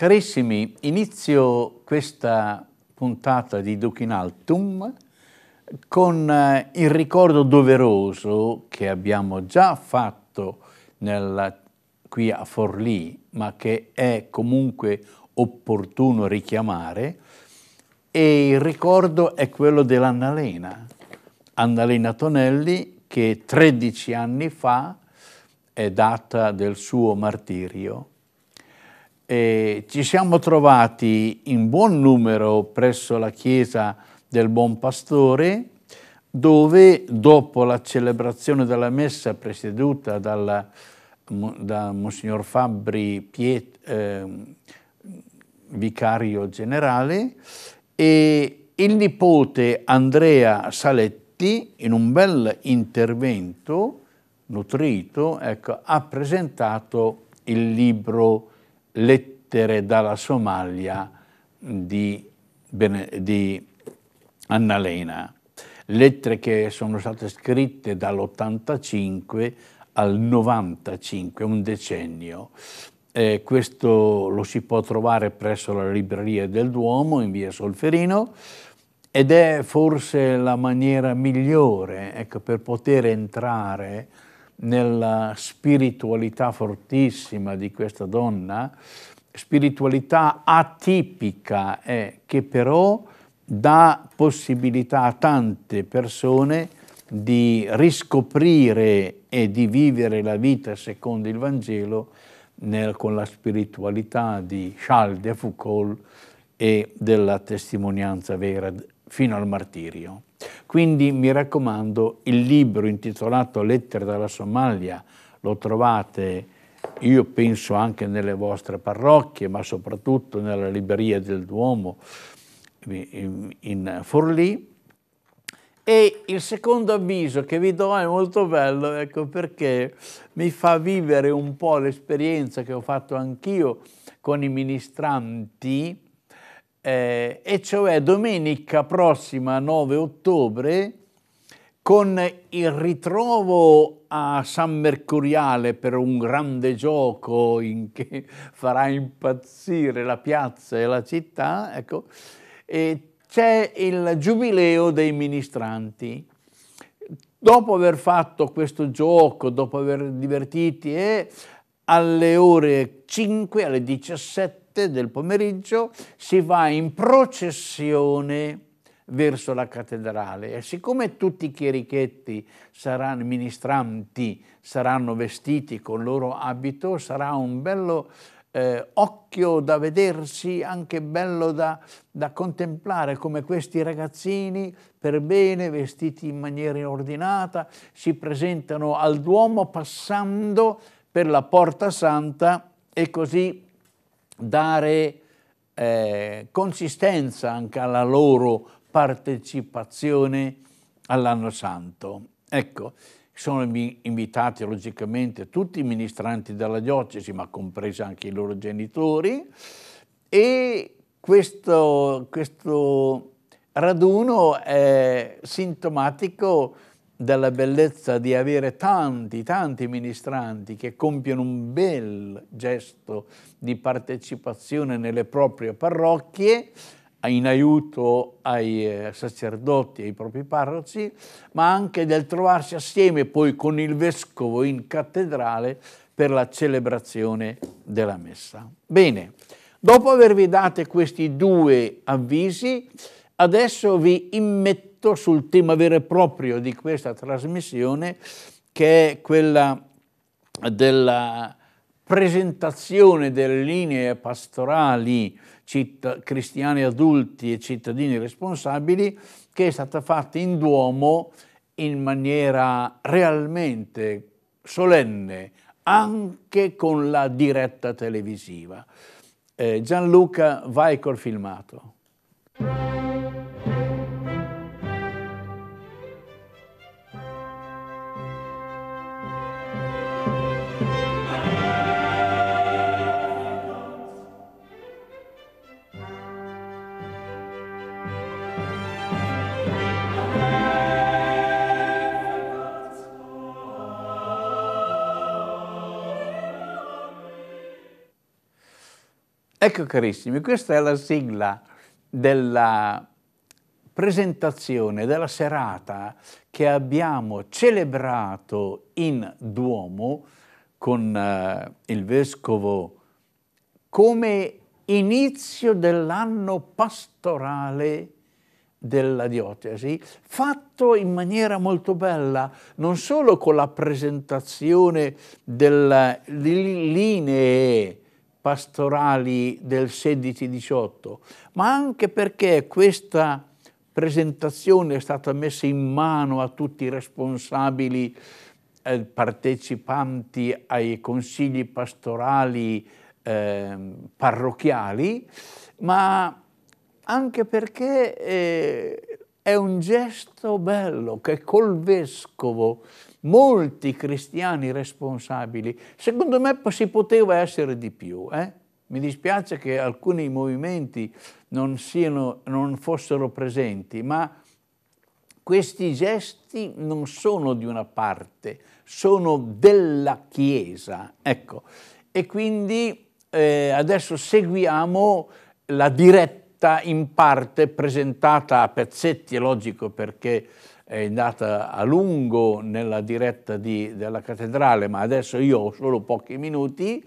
Carissimi, inizio questa puntata di Duc con eh, il ricordo doveroso che abbiamo già fatto nella, qui a Forlì, ma che è comunque opportuno richiamare, e il ricordo è quello dell'Annalena, Annalena Tonelli che 13 anni fa è data del suo martirio eh, ci siamo trovati in buon numero presso la chiesa del Buon Pastore, dove dopo la celebrazione della messa presieduta dal, da Monsignor Fabbri Piet, eh, vicario generale, e il nipote Andrea Saletti, in un bel intervento nutrito, ecco, ha presentato il libro lettere dalla Somalia di, di Annalena, lettere che sono state scritte dall'85 al 95, un decennio. Eh, questo lo si può trovare presso la libreria del Duomo in via Solferino ed è forse la maniera migliore ecco, per poter entrare nella spiritualità fortissima di questa donna, spiritualità atipica eh, che però dà possibilità a tante persone di riscoprire e di vivere la vita secondo il Vangelo nel, con la spiritualità di Charles de Foucault e della testimonianza vera fino al martirio. Quindi mi raccomando, il libro intitolato Lettere dalla Somalia lo trovate, io penso anche nelle vostre parrocchie, ma soprattutto nella libreria del Duomo in Forlì. E il secondo avviso che vi do è molto bello, ecco perché mi fa vivere un po' l'esperienza che ho fatto anch'io con i ministranti eh, e cioè domenica prossima 9 ottobre con il ritrovo a San Mercuriale per un grande gioco che farà impazzire la piazza e la città, ecco, c'è il giubileo dei ministranti. Dopo aver fatto questo gioco, dopo aver divertiti, eh, alle ore 5, alle 17, 7 del pomeriggio si va in processione verso la cattedrale e siccome tutti i chierichetti saranno ministranti, saranno vestiti con il loro abito, sarà un bello eh, occhio da vedersi, anche bello da, da, contemplare come questi ragazzini per bene, vestiti in maniera ordinata, si presentano al Duomo passando per la Porta Santa e così dare eh, consistenza anche alla loro partecipazione all'anno santo. Ecco, sono invitati logicamente tutti i ministranti della diocesi, ma compresi anche i loro genitori, e questo, questo raduno è sintomatico della bellezza di avere tanti, tanti ministranti che compiono un bel gesto di partecipazione nelle proprie parrocchie in aiuto ai eh, sacerdoti, e ai propri parroci, ma anche del trovarsi assieme poi con il vescovo in cattedrale per la celebrazione della messa. Bene, dopo avervi date questi due avvisi, adesso vi immettiamo scritto sul tema vero e proprio di questa trasmissione, che è quella della presentazione delle linee pastorali cristiani adulti e cittadini responsabili, che è stata fatta in Duomo in maniera realmente solenne, anche con la diretta televisiva. Eh, Gianluca, vai col filmato. Ecco carissimi, questa è la sigla della presentazione della serata che abbiamo celebrato in Duomo con eh, il Vescovo come inizio dell'anno pastorale della diocesi, fatto in maniera molto bella, non solo con la presentazione delle linee pastorali del 16-18, ma anche perché questa presentazione è stata messa in mano a tutti i responsabili eh, partecipanti ai consigli pastorali eh, parrocchiali, ma anche perché eh, è un gesto bello che col vescovo molti cristiani responsabili. Secondo me si poteva essere di più. Eh? Mi dispiace che alcuni movimenti non, siano, non fossero presenti, ma questi gesti non sono di una parte, sono della Chiesa. Ecco, e quindi eh, adesso seguiamo la diretta in parte presentata a pezzetti, è logico perché è andata a lungo nella diretta di, della cattedrale, ma adesso io ho solo pochi minuti,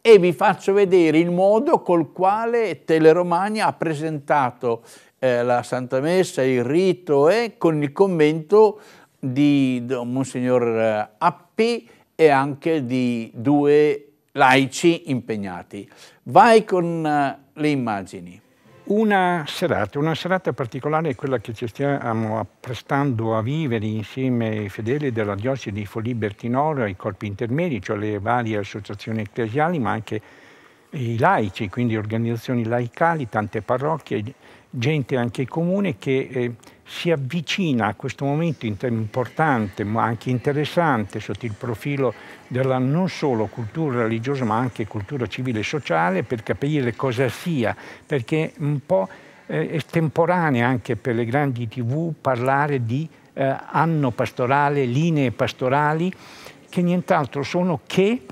e vi faccio vedere il modo col quale Teleromagna ha presentato eh, la Santa Messa, il rito, eh, con il commento di Monsignor Appi e anche di due laici impegnati. Vai con eh, le immagini. Una serata, una serata particolare è quella che ci stiamo apprestando a vivere insieme ai fedeli della diocesi di Folì Bertinoro, ai corpi intermedi, cioè le varie associazioni ecclesiali, ma anche i laici, quindi organizzazioni laicali, tante parrocchie gente anche comune che eh, si avvicina a questo momento importante ma anche interessante sotto il profilo della non solo cultura religiosa ma anche cultura civile e sociale per capire cosa sia, perché è un po' eh, estemporanea anche per le grandi tv parlare di eh, anno pastorale, linee pastorali che nient'altro sono che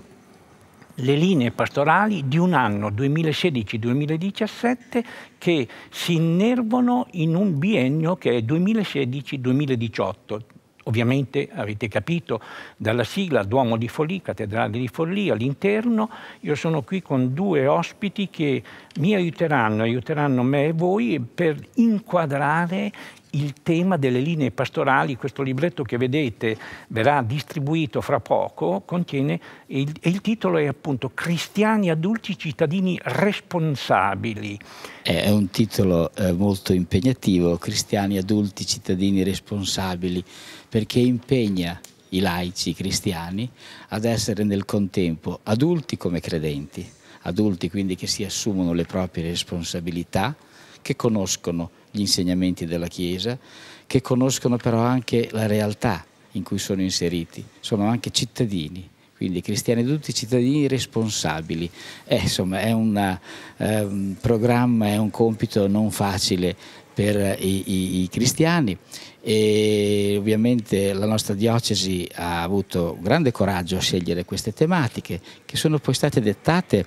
le linee pastorali di un anno 2016-2017 che si innervano in un biennio che è 2016-2018. Ovviamente avete capito dalla sigla Duomo di Folì, Cattedrale di Follia, all'interno. Io sono qui con due ospiti che mi aiuteranno, aiuteranno me e voi per inquadrare il tema delle linee pastorali, questo libretto che vedete verrà distribuito fra poco, contiene, il, il titolo è appunto Cristiani adulti cittadini responsabili. È un titolo eh, molto impegnativo, Cristiani adulti cittadini responsabili, perché impegna i laici cristiani ad essere nel contempo adulti come credenti, adulti quindi che si assumono le proprie responsabilità, che conoscono gli insegnamenti della Chiesa, che conoscono però anche la realtà in cui sono inseriti, sono anche cittadini. Quindi cristiani tutti cittadini responsabili. Eh, insomma, è una, eh, un ehm, programma, è un compito non facile per i, i, i, cristiani e ovviamente la nostra diocesi ha avuto grande coraggio a scegliere queste tematiche che sono poi state dettate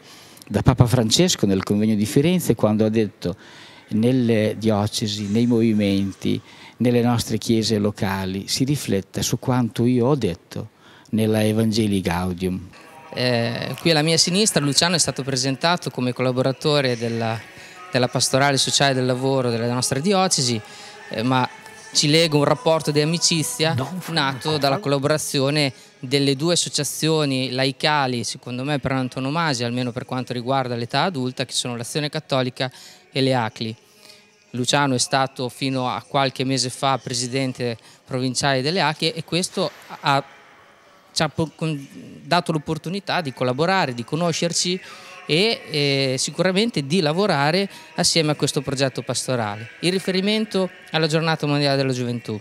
da Papa Francesco nel convegno di Firenze quando ha detto nelle diocesi, nei movimenti, nelle nostre chiese locali, si rifletta su quanto io ho detto nella Evangelii Gaudium. Eh, qui alla mia sinistra Luciano è stato presentato come collaboratore della, della pastorale sociale del lavoro della nostra diocesi, eh, ma ci lega un rapporto di amicizia nato dalla collaborazione delle due associazioni laicali, secondo me per antonomasia, almeno per quanto riguarda l'età adulta, che sono l'Azione Cattolica le Acli. Luciano è stato fino a qualche mese fa presidente provinciale delle Acli e questo ha, ci ha dato l'opportunità di collaborare, di conoscerci e eh, sicuramente di lavorare assieme a questo progetto pastorale. In riferimento alla giornata mondiale della gioventù,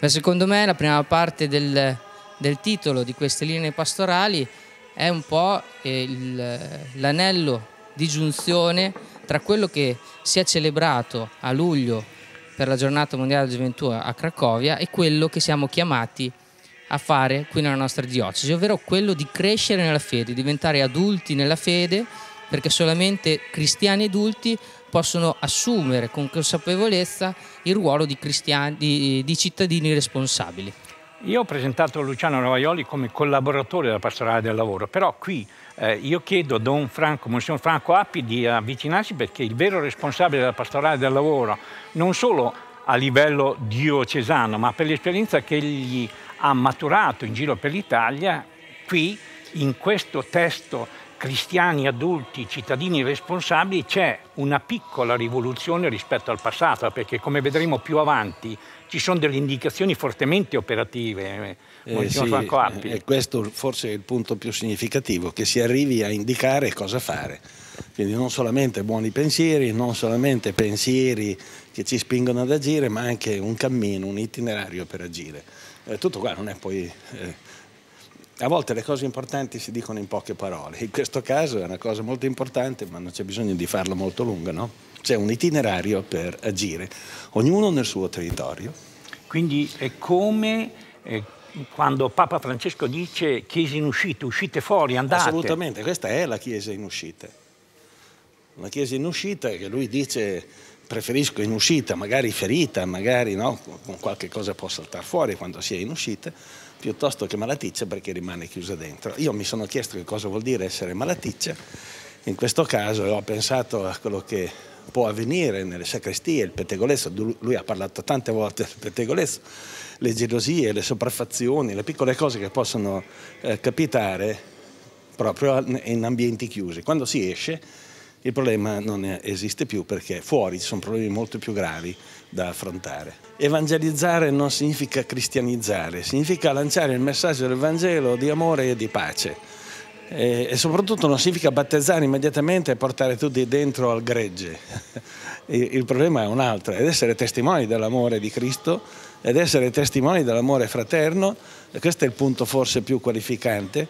Beh, secondo me la prima parte del, del, titolo di queste linee pastorali è un po' l'anello di giunzione tra quello che si è celebrato a luglio per la giornata mondiale della gioventù a Cracovia e quello che siamo chiamati a fare qui nella nostra diocesi, ovvero quello di crescere nella fede, diventare adulti nella fede, perché solamente cristiani adulti possono assumere con consapevolezza il ruolo di, di, di cittadini responsabili. Io ho presentato Luciano Ravaioli come collaboratore della pastorale del lavoro, però qui eh, io chiedo a Don Franco, Monsignor Franco Appi di avvicinarsi perché il vero responsabile della pastorale del lavoro, non solo a livello diocesano, ma per l'esperienza che egli ha maturato in giro per l'Italia, qui in questo testo cristiani adulti, cittadini responsabili, c'è una piccola rivoluzione rispetto al passato, perché come vedremo più avanti ci sono delle indicazioni fortemente operative. Eh, eh sì, e eh, eh, questo forse è il punto più significativo, che si arrivi a indicare cosa fare. Quindi non solamente buoni pensieri, non solamente pensieri che ci spingono ad agire, ma anche un cammino, un itinerario per agire. Eh, tutto qua non è poi... Eh, a volte le cose importanti si dicono in poche parole, in questo caso è una cosa molto importante ma non c'è bisogno di farla molto lunga, no? c'è un itinerario per agire, ognuno nel suo territorio. Quindi è come eh, quando Papa Francesco dice chiese in uscita, uscite fuori, andate. Assolutamente, questa è la chiesa in uscita. La chiesa in uscita che lui dice preferisco in uscita, magari ferita, magari no, con qualche cosa può saltare fuori quando si è in uscita, piuttosto che malaticcia perché rimane chiusa dentro. Io mi sono chiesto che cosa vuol dire essere malaticcia, in questo caso ho pensato a quello che può avvenire nelle sacrestie, il pettegolezzo, lui ha parlato tante volte del pettegolezzo, le gelosie, le sopraffazioni, le piccole cose che possono eh, capitare proprio in ambienti chiusi. Quando si esce il problema non esiste più perché fuori ci sono problemi molto più gravi da affrontare. Evangelizzare non significa cristianizzare, significa lanciare il messaggio del Vangelo di amore e di pace. E, soprattutto non significa battezzare immediatamente e portare tutti dentro al gregge. il problema è un altro, ed essere testimoni dell'amore di Cristo ed essere testimoni dell'amore fraterno, questo è il punto forse più qualificante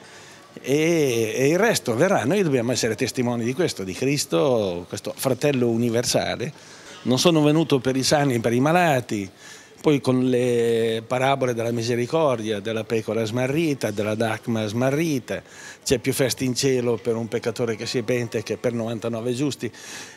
e, e il resto verrà, noi dobbiamo essere testimoni di questo, di Cristo, questo fratello universale. Non sono venuto per i sani per i malati, poi con le parabole della misericordia, della pecora smarrita, della dacma smarrita, c'è più festa in cielo per un peccatore che si pente che per 99 giusti.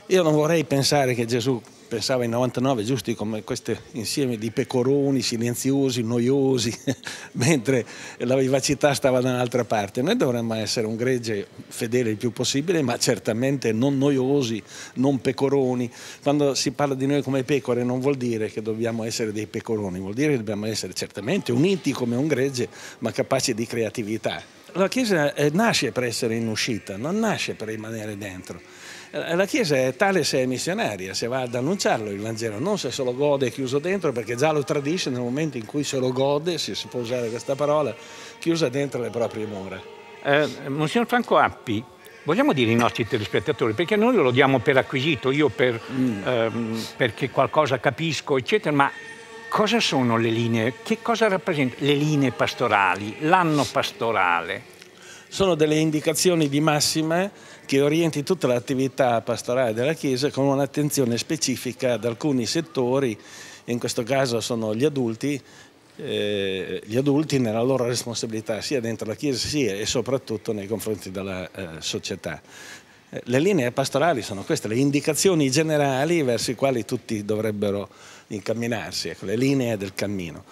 Io non vorrei pensare che Gesù pensava ai 99 giusti come questo insieme di pecoroni silenziosi, noiosi, mentre la vivacità stava da un'altra parte. Noi dovremmo essere un gregge fedele il più possibile, ma certamente non noiosi, non pecoroni. Quando si parla di noi come pecore non vuol dire che dobbiamo essere dei pecoroni, vuol dire che dobbiamo essere certamente uniti come un gregge, ma capaci di creatività. La Chiesa eh, nasce per essere in uscita, non nasce per rimanere dentro. Eh, la Chiesa è tale se è missionaria, se va ad annunciarlo il Vangelo, non se se lo gode chiuso dentro, perché già lo tradisce nel momento in cui se lo gode, se si può usare questa parola, chiusa dentro le proprie mura. Eh, Monsignor Franco Appi, vogliamo dire ai nostri telespettatori, perché noi lo diamo per acquisito, io per, mm. ehm, perché qualcosa capisco, eccetera, ma cosa sono le linee, che cosa rappresentano le linee pastorali, l'anno pastorale? Sono delle indicazioni di massima che orienti tutta l'attività pastorale della Chiesa con un'attenzione specifica ad alcuni settori, in questo caso sono gli adulti, eh, gli adulti nella loro responsabilità sia dentro la Chiesa sia e soprattutto nei confronti della eh, società. Eh, le linee pastorali sono queste, le indicazioni generali verso le quali tutti dovrebbero incamminarsi, ecco, le linee del cammino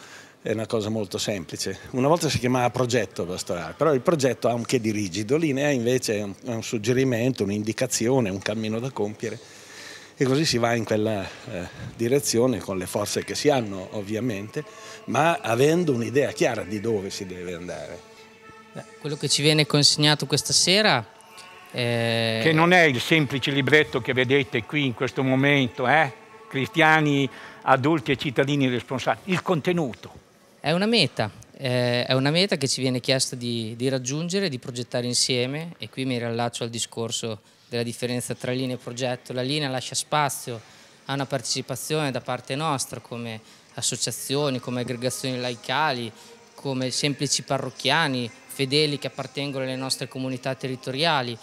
è una cosa molto semplice. Una volta si chiamava progetto pastorale, però il progetto ha un che di rigido, l'INEA invece è un, è un suggerimento, un'indicazione, un cammino da compiere e così si va in quella eh, direzione con le forze che si hanno ovviamente, ma avendo un'idea chiara di dove si deve andare. Quello che ci viene consegnato questa sera... Eh, che non è il semplice libretto che vedete qui in questo momento, eh? cristiani, adulti e cittadini responsabili, il contenuto è una meta, eh, è una meta che ci viene chiesta di, di, raggiungere, di progettare insieme e qui mi riallaccio al discorso della differenza tra linea e progetto. La linea lascia spazio a una partecipazione da parte nostra come associazioni, come aggregazioni laicali, come semplici parrocchiani, fedeli che appartengono alle nostre comunità territoriali.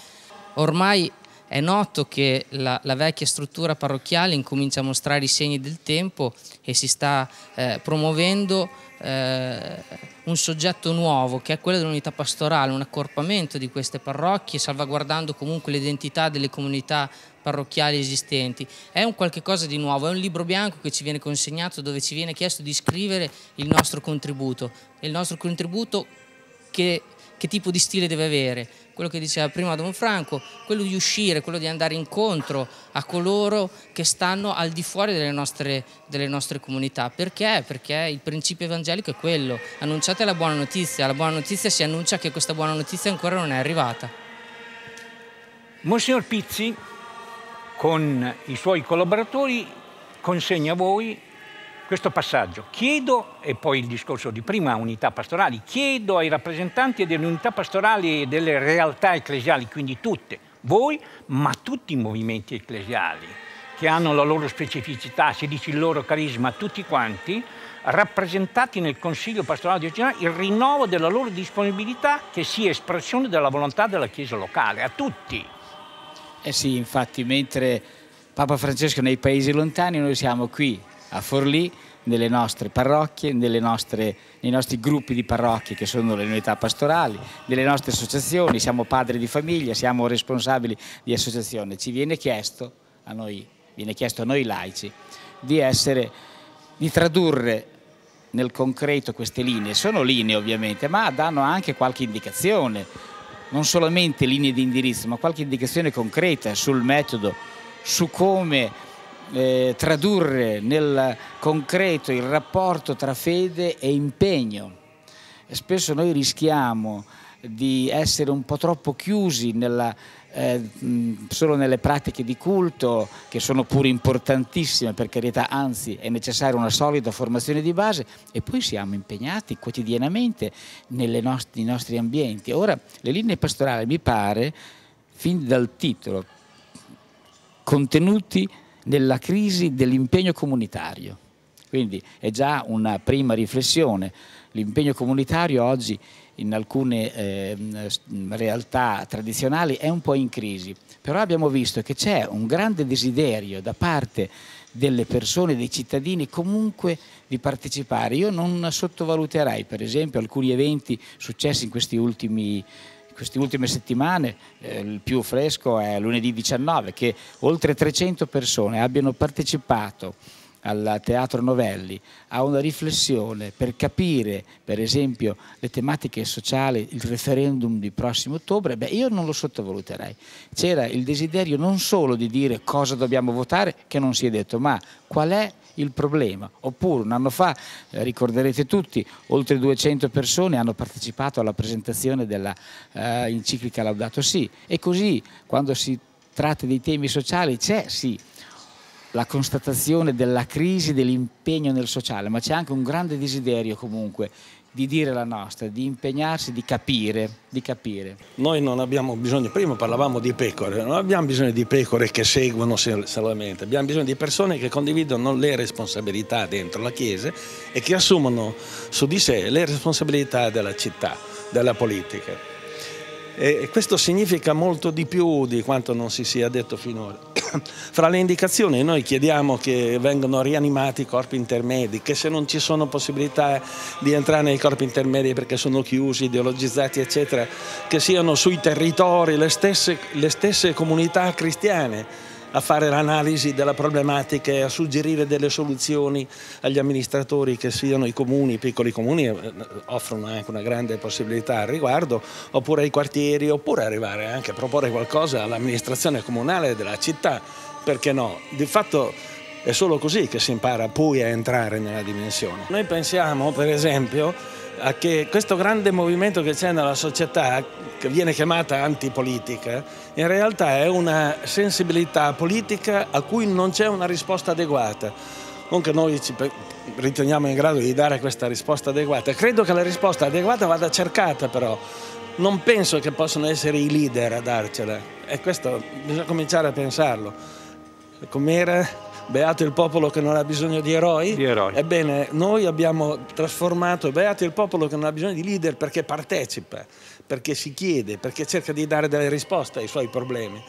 Ormai è noto che la, la, vecchia struttura parrocchiale incomincia a mostrare i segni del tempo e si sta eh, promuovendo eh, un soggetto nuovo che è quello dell'unità pastorale, un accorpamento di queste parrocchie, salvaguardando comunque l'identità delle comunità parrocchiali esistenti. È un qualche cosa di nuovo, è un libro bianco che ci viene consegnato dove ci viene chiesto di scrivere il nostro contributo. E il nostro contributo che, che tipo di stile deve avere? quello che diceva prima Don Franco, quello di uscire, quello di andare incontro a coloro che stanno al di fuori delle nostre, delle nostre comunità. Perché? Perché il principio evangelico è quello, annunciate la buona notizia, la buona notizia si annuncia che questa buona notizia ancora non è arrivata. Monsignor Pizzi, con i suoi collaboratori, consegna a voi questo passaggio. Chiedo, e poi il discorso di prima, unità pastorali, chiedo ai rappresentanti delle unità pastorali e delle realtà ecclesiali, quindi tutte, voi, ma tutti i movimenti ecclesiali, che hanno la loro specificità, si dice il loro carisma, tutti quanti, rappresentati nel Consiglio Pastorale di Occidente, il rinnovo della loro disponibilità che sia espressione della volontà della Chiesa locale, a tutti. Eh sì, infatti, mentre Papa Francesco nei paesi lontani, noi siamo qui a Forlì nelle nostre parrocchie, nelle nostre, nei nostri gruppi di parrocchie che sono le unità pastorali, nelle nostre associazioni, siamo padri di famiglia, siamo responsabili di associazione. Ci viene chiesto a noi, viene chiesto a noi laici di, essere, di tradurre nel concreto queste linee. Sono linee ovviamente, ma danno anche qualche indicazione, non solamente linee di indirizzo, ma qualche indicazione concreta sul metodo, su come eh, tradurre nel concreto il rapporto tra fede e impegno. Spesso noi rischiamo di essere un po' troppo chiusi nella, eh, solo nelle pratiche di culto, che sono pure importantissime per carità, anzi è necessaria una solida formazione di base, e poi siamo impegnati quotidianamente nost nei nostri ambienti. Ora, le linee pastorali mi pare, fin dal titolo, contenuti nella crisi dell'impegno comunitario. Quindi è già una prima riflessione. L'impegno comunitario oggi in alcune eh, realtà tradizionali è un po' in crisi, però abbiamo visto che c'è un grande desiderio da parte delle persone, dei cittadini comunque di partecipare. Io non sottovaluterei per esempio alcuni eventi successi in questi ultimi anni queste ultime settimane eh, il più fresco è lunedì 19 che oltre 300 persone abbiano partecipato al Teatro Novelli, a una riflessione per capire, per esempio, le tematiche sociali, il referendum di prossimo ottobre, beh, io non lo sottovaluterei. C'era il desiderio non solo di dire cosa dobbiamo votare, che non si è detto, ma qual è il problema. Oppure un anno fa, eh, ricorderete tutti, oltre 200 persone hanno partecipato alla presentazione dell'enciclica eh, Laudato Si e così quando si tratta di temi sociali c'è sì la constatazione della crisi dell'impegno nel sociale, ma c'è anche un grande desiderio comunque di dire la nostra, di impegnarsi, di capire, di capire. Noi non abbiamo bisogno, prima parlavamo di pecore, non abbiamo bisogno di pecore che seguono solamente, abbiamo bisogno di persone che condividono le responsabilità dentro la Chiesa e che assumono su di sé le responsabilità della città, della politica. E questo significa molto di più di quanto non si sia detto finora. Fra le indicazioni noi chiediamo che vengano rianimati i corpi intermedi, che se non ci sono possibilità di entrare nei corpi intermedi perché sono chiusi, ideologizzati eccetera, che siano sui territori le stesse, le stesse comunità cristiane a fare l'analisi della problematica e a suggerire delle soluzioni agli amministratori che siano i comuni, i piccoli comuni eh, offrono anche una grande possibilità al riguardo, oppure ai quartieri, oppure arrivare anche a proporre qualcosa all'amministrazione comunale della città, perché no? Di fatto è solo così che si impara poi a entrare nella dimensione. Noi pensiamo, per esempio, a che questo grande movimento che c'è nella società, che viene chiamata antipolitica, in realtà è una sensibilità politica a cui non c'è una risposta adeguata. Non che noi ci riteniamo in grado di dare questa risposta adeguata. Credo che la risposta adeguata vada cercata però. Non penso che possano essere i leader a darcela. E questo bisogna cominciare a pensarlo. Com'era beato il popolo che non ha bisogno di eroi. di eroi. Ebbene, noi abbiamo trasformato beato il popolo che non ha bisogno di leader perché partecipa, perché si chiede, perché cerca di dare delle risposte ai suoi problemi.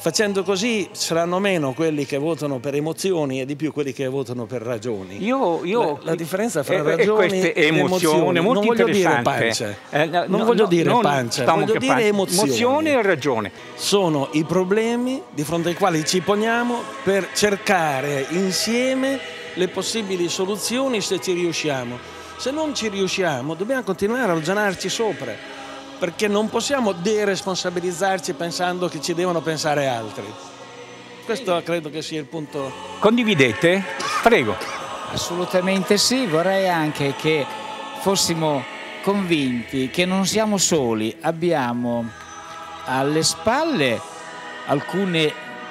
Facendo così saranno meno quelli che votano per emozioni e di più quelli che votano per ragioni. Io, io la, la, differenza fra eh, eh, ragioni e emozione, emozioni molto non voglio dire pancia, eh, no, non no, voglio no, dire non pancia, diciamo voglio dire pancia. emozioni. Emozione e ragione. Sono i problemi di fronte ai quali ci poniamo per cercare insieme le possibili soluzioni se ci riusciamo. Se non ci riusciamo dobbiamo continuare a ragionarci sopra perché non possiamo deresponsabilizzarci pensando che ci devono pensare altri. Questo credo che sia il punto. Condividete? Prego. Assolutamente sì, vorrei anche che fossimo convinti che non siamo soli, abbiamo alle spalle alcuni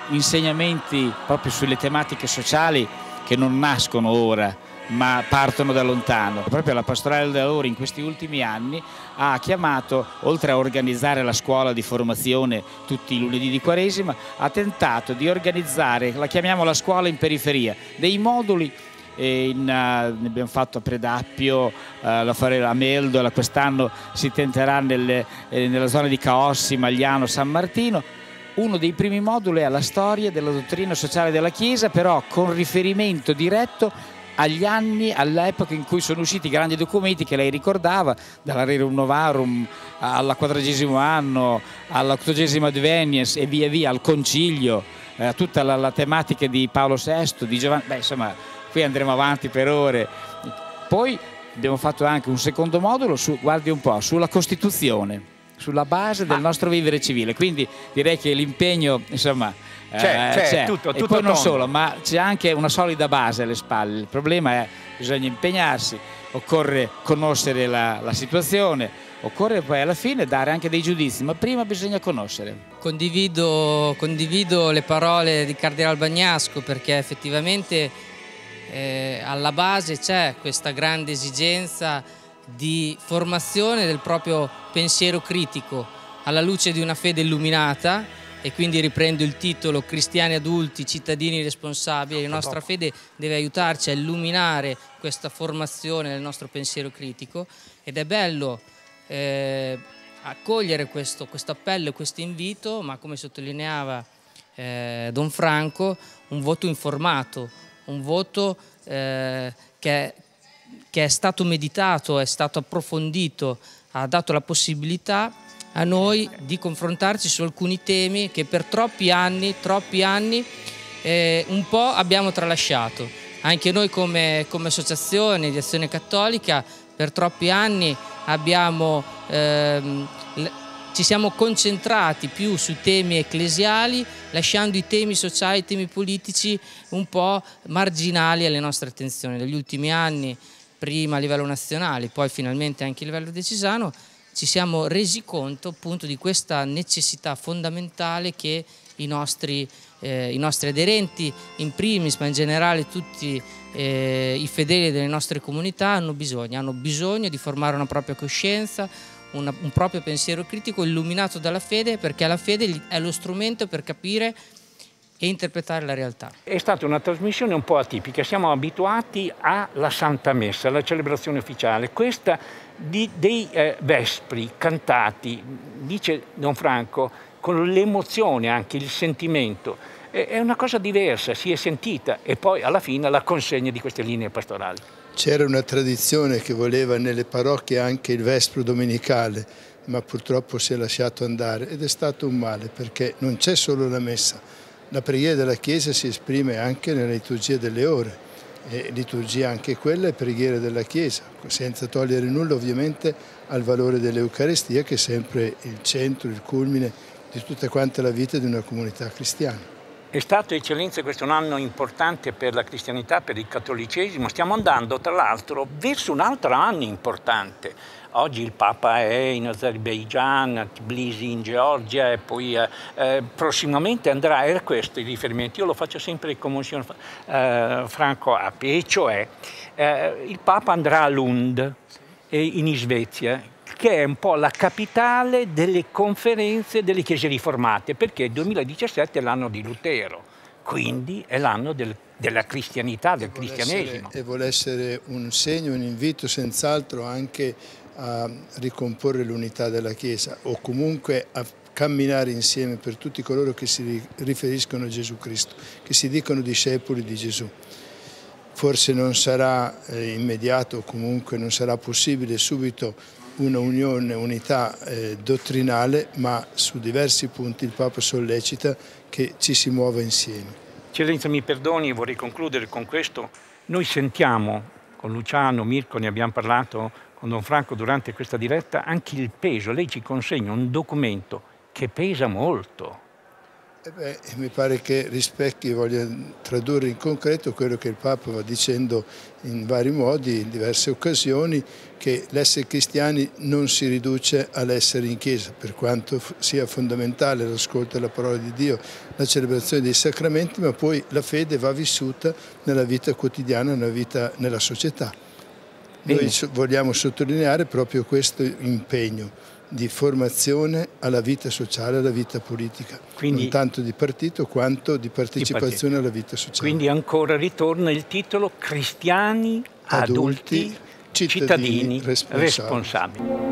insegnamenti proprio sulle tematiche sociali che non nascono ora, ma partono da lontano. Proprio la pastorale del lavoro in questi ultimi anni ha chiamato, oltre a organizzare la scuola di formazione tutti i lunedì di Quaresima, ha tentato di organizzare, la chiamiamo la scuola in periferia, dei moduli in, uh, ne abbiamo fatto a Predappio, uh, la Farella Meldola, quest'anno si tenterà nelle, eh, nella zona di Caossi, Magliano, San Martino. Uno dei primi moduli è la storia della dottrina sociale della Chiesa, però con riferimento diretto agli anni, all'epoca in cui sono usciti i grandi documenti che lei ricordava, dalla Rerum Novarum alla quadragesimo anno, all'ottodicesima Advenience e via via, al Concilio, eh, tutta la, la, tematica di Paolo VI, di Giovanni, beh insomma qui andremo avanti per ore. Poi abbiamo fatto anche un secondo modulo, su, guardi un po', sulla Costituzione, sulla base del ah. nostro vivere civile, quindi direi che l'impegno insomma eh, c'è, eh, c'è, c'è. tutto, tutto e poi non tondo. solo, ma c'è anche una solida base alle spalle. Il problema è che bisogna impegnarsi, occorre conoscere la, la situazione, occorre poi alla fine dare anche dei giudizi, ma prima bisogna conoscere. Condivido, condivido le parole di Cardinal Bagnasco perché effettivamente eh, alla base c'è questa grande esigenza di formazione del proprio pensiero critico alla luce di una fede illuminata e quindi riprendo il titolo Cristiani adulti, cittadini responsabili, la nostra fede deve aiutarci a illuminare questa formazione del nostro pensiero critico ed è bello eh, accogliere questo, appello e questo invito, ma come sottolineava eh, Don Franco, un voto informato, un voto eh, che, che è stato meditato, è stato approfondito, ha dato la possibilità a noi di confrontarci su alcuni temi che per troppi anni, troppi anni eh, un po' abbiamo tralasciato. Anche noi come, come associazione di azione cattolica per troppi anni abbiamo, ehm, ci siamo concentrati più su temi ecclesiali lasciando i temi sociali, i temi politici un po' marginali alle nostre attenzioni. Negli ultimi anni, prima a livello nazionale, poi finalmente anche a livello decisano, ci siamo resi conto appunto di questa necessità fondamentale che i nostri, eh, i nostri aderenti, in primis ma in generale tutti eh, i fedeli delle nostre comunità hanno bisogno, hanno bisogno di formare una propria coscienza, una, un proprio pensiero critico illuminato dalla fede perché la fede è lo strumento per capire e interpretare la realtà. È stata una trasmissione un po' atipica, siamo abituati alla Santa Messa, alla celebrazione ufficiale, questa di, dei eh, Vespri cantati, dice Don Franco, con l'emozione anche, il sentimento, è, è una cosa diversa, si è sentita e poi alla fine la consegna di queste linee pastorali. C'era una tradizione che voleva nelle parrocchie anche il Vespro domenicale, ma purtroppo si è lasciato andare ed è stato un male perché non c'è solo la messa, la preghiera della Chiesa si esprime anche nella liturgia delle ore, e liturgia anche quella è preghiera della Chiesa, senza togliere nulla ovviamente al valore dell'Eucarestia che è sempre il centro, il culmine di tutta quanta la vita di una comunità cristiana. È stato, eccellenza, questo un anno importante per la cristianità, per il cattolicesimo. Stiamo andando, tra l'altro, verso un altro anno importante. Oggi il Papa è in Azerbaijan, a Tbilisi in Georgia e poi eh, eh, prossimamente andrà, era questo il riferimento, io lo faccio sempre come il signor eh, Franco Api, e cioè eh, il Papa andrà a Lund eh, in Svezia, che è un po' la capitale delle conferenze delle chiese riformate, perché il 2017 è l'anno di Lutero, quindi è l'anno del, della cristianità, del e cristianesimo. Essere, e vuole essere un segno, un invito senz'altro anche a ricomporre l'unità della Chiesa o comunque a camminare insieme per tutti coloro che si riferiscono a Gesù Cristo, che si dicono discepoli di Gesù forse non sarà eh, immediato, comunque non sarà possibile subito una unione, unità eh, dottrinale, ma su diversi punti il Papa sollecita che ci si muova insieme. Eccellenza mi perdoni, vorrei concludere con questo. Noi sentiamo, con Luciano, Mirko ne abbiamo parlato, con Don Franco durante questa diretta, anche il peso. Lei ci consegna un documento che pesa molto. Eh beh, mi pare che rispecchi, voglia tradurre in concreto quello che il Papa va dicendo in vari modi, in diverse occasioni, che l'essere cristiani non si riduce all'essere in chiesa, per quanto sia fondamentale l'ascolto della parola di Dio, la celebrazione dei sacramenti, ma poi la fede va vissuta nella vita quotidiana, nella vita nella società. Noi vogliamo sottolineare proprio questo impegno di formazione alla vita sociale, alla vita politica, Quindi, non tanto di partito quanto di partecipazione di alla vita sociale. Quindi ancora ritorna il titolo Cristiani, adulti, adulti cittadini, cittadini responsabili. responsabili.